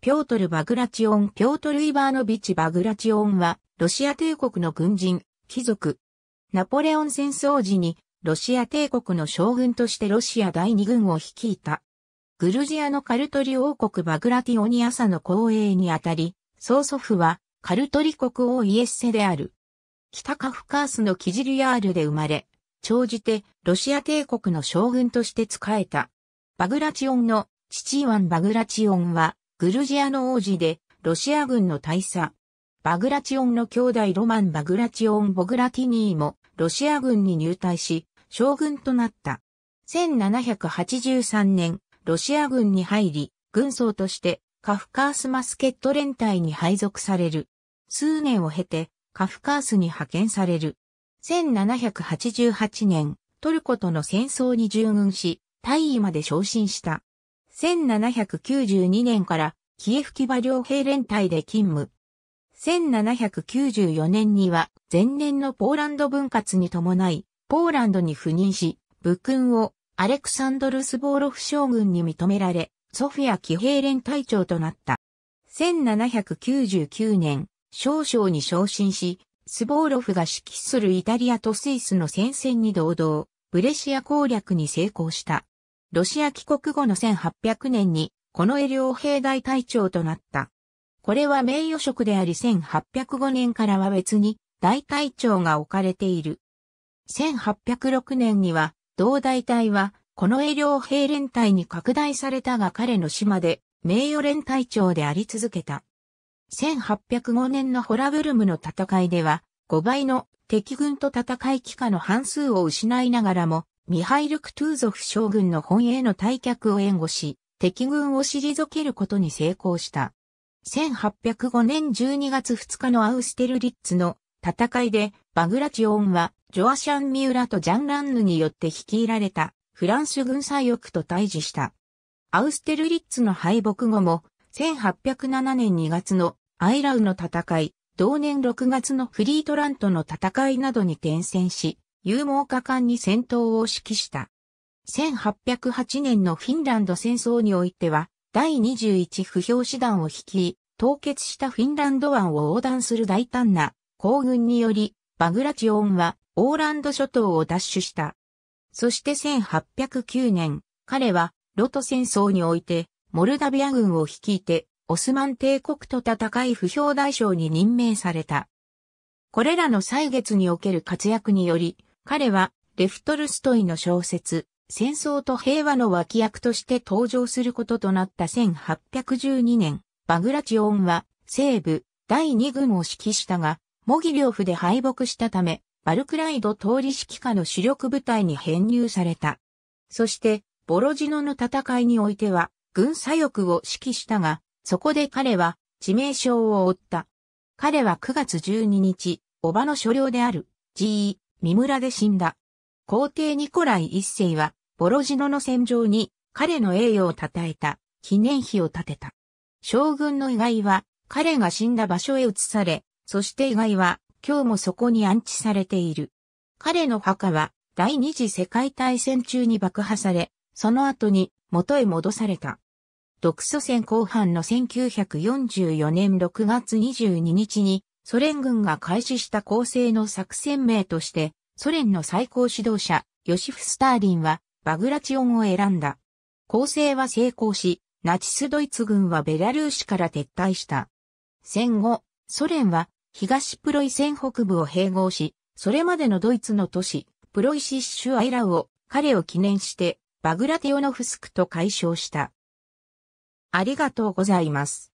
ピョートル・バグラチオン・ピョートル・イバーノビチ・バグラチオンは、ロシア帝国の軍人、貴族。ナポレオン戦争時に、ロシア帝国の将軍としてロシア第二軍を率いた。グルジアのカルトリ王国バグラティオニアサの公営にあたり、曽祖父は、カルトリ国王イエッセである。北カフカースのキジリヤールで生まれ、長じてロシア帝国の将軍として仕えた。バグラチオンの父イワン・バグラチオンは、グルジアの王子で、ロシア軍の大佐。バグラチオンの兄弟ロマン・バグラチオン・ボグラティニーも、ロシア軍に入隊し、将軍となった。1783年、ロシア軍に入り、軍曹として、カフカースマスケット連隊に配属される。数年を経て、カフカースに派遣される。1788年、トルコとの戦争に従軍し、大尉まで昇進した。1792年からキエフ騎馬両兵連隊で勤務。1794年には前年のポーランド分割に伴い、ポーランドに赴任し、武勲をアレクサンドル・スボーロフ将軍に認められ、ソフィア騎兵連隊長となった。1799年、少将に昇進し、スボーロフが指揮するイタリアとスイスの戦線に堂々、ブレシア攻略に成功した。ロシア帰国後の1800年に、このョウ兵大隊長となった。これは名誉職であり1805年からは別に大隊長が置かれている。1806年には、同大隊は、このョウ兵連隊に拡大されたが彼の島で、名誉連隊長であり続けた。1805年のホラブルムの戦いでは、5倍の敵軍と戦い機下の半数を失いながらも、ミハイル・クトゥーゾフ将軍の本営の退却を援護し、敵軍を退けることに成功した。1805年12月2日のアウステルリッツの戦いで、バグラチオンは、ジョアシャン・ミューラとジャン・ランヌによって率いられた、フランス軍左翼と対峙した。アウステルリッツの敗北後も、1807年2月のアイラウの戦い、同年6月のフリートラントの戦いなどに転戦し、勇猛果敢に戦闘を指揮した。1808年のフィンランド戦争においては、第21不評師団を率い、凍結したフィンランド湾を横断する大胆な行軍により、バグラチオンはオーランド諸島を奪取した。そして1809年、彼はロト戦争において、モルダビア軍を率いて、オスマン帝国と戦い不評大将に任命された。これらの歳月における活躍により、彼は、レフトルストイの小説、戦争と平和の脇役として登場することとなった1812年、バグラチオンは、西部、第2軍を指揮したが、モギリョフで敗北したため、バルクライド通り指揮下の主力部隊に編入された。そして、ボロジノの戦いにおいては、軍左翼を指揮したが、そこで彼は、致命傷を負った。彼は9月12日、おばの所領である、G. 三村で死んだ。皇帝ニコライ一世は、ボロジノの戦場に彼の栄誉を称えた記念碑を建てた。将軍の遺骸は彼が死んだ場所へ移され、そして遺骸は今日もそこに安置されている。彼の墓は第二次世界大戦中に爆破され、その後に元へ戻された。独ソ戦後半の1944年6月22日にソ連軍が開始した攻勢の作戦名として、ソ連の最高指導者、ヨシフ・スターリンは、バグラチオンを選んだ。攻勢は成功し、ナチスドイツ軍はベラルーシから撤退した。戦後、ソ連は東プロイセン北部を併合し、それまでのドイツの都市、プロイシッシュアイラウを、彼を記念して、バグラテオノフスクと解消した。ありがとうございます。